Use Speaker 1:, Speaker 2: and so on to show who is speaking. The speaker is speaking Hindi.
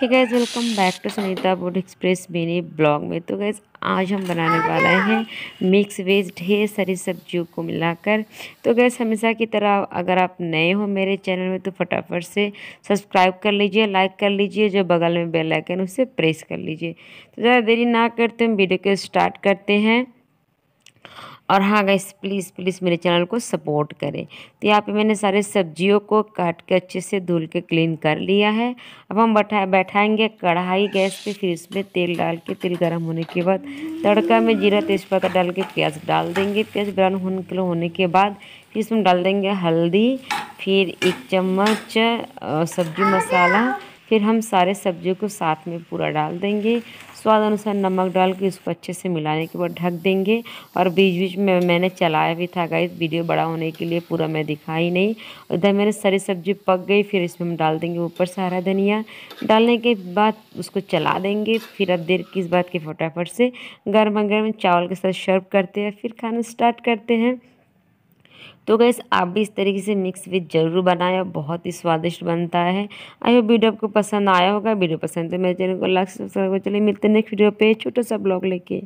Speaker 1: है guys welcome back to Sunita बुड एक्सप्रेस मेरे ब्लॉग में तो गैस आज हम बनाने वाले हैं मिक्स वेज ढेर सारी सब्जियों को मिलाकर तो गैस हमेशा की तरह अगर आप नए हो मेरे चैनल में तो फटाफट से सब्सक्राइब कर लीजिए लाइक कर लीजिए जो बगल में बेल आइकन उसे प्रेस कर लीजिए तो ज़्यादा देरी ना करते हम वीडियो को स्टार्ट करते हैं और हाँ गैस प्लीज़ प्लीज़ मेरे चैनल को सपोर्ट करें तो यहाँ पे मैंने सारे सब्जियों को काट के अच्छे से धुल के क्लीन कर लिया है अब हम बैठा बैठाएँगे कढ़ाई गैस पे फिर इसमें तेल डाल के तेल गर्म होने के बाद तड़का में जीरा तेज़पत्ता डाल के प्याज डाल देंगे प्याज ब्राउन होने के होने के बाद फिर इसमें डाल देंगे हल्दी फिर एक चम्मच सब्जी मसाला फिर हम सारे सब्जियों को साथ में पूरा डाल देंगे स्वाद अनुसार नमक डाल के इसको अच्छे से मिलाने के बाद ढक देंगे और बीच बीच में मैंने चलाया भी था गाइस वीडियो बड़ा होने के लिए पूरा मैं दिखाई नहीं उधर मेरे सारी सब्जी पक गई फिर इसमें हम डाल देंगे ऊपर से हरा धनिया डालने के बाद उसको चला देंगे फिर अब देर किस बात के फटाफट से गर्मा गर्म चावल के साथ सर्व करते हैं फिर खाना स्टार्ट करते हैं तो गैस आप भी इस तरीके से मिक्स वेज ज़रूर बनाए बहुत ही स्वादिष्ट बनता है आई होप वीडियो आपको पसंद आया होगा वीडियो पसंद तो मेरे चैनल को लाइक सब्सक्राइब कर चलिए मिलते हैं नेक्स्ट वीडियो पे छोटा सा ब्लॉग लेके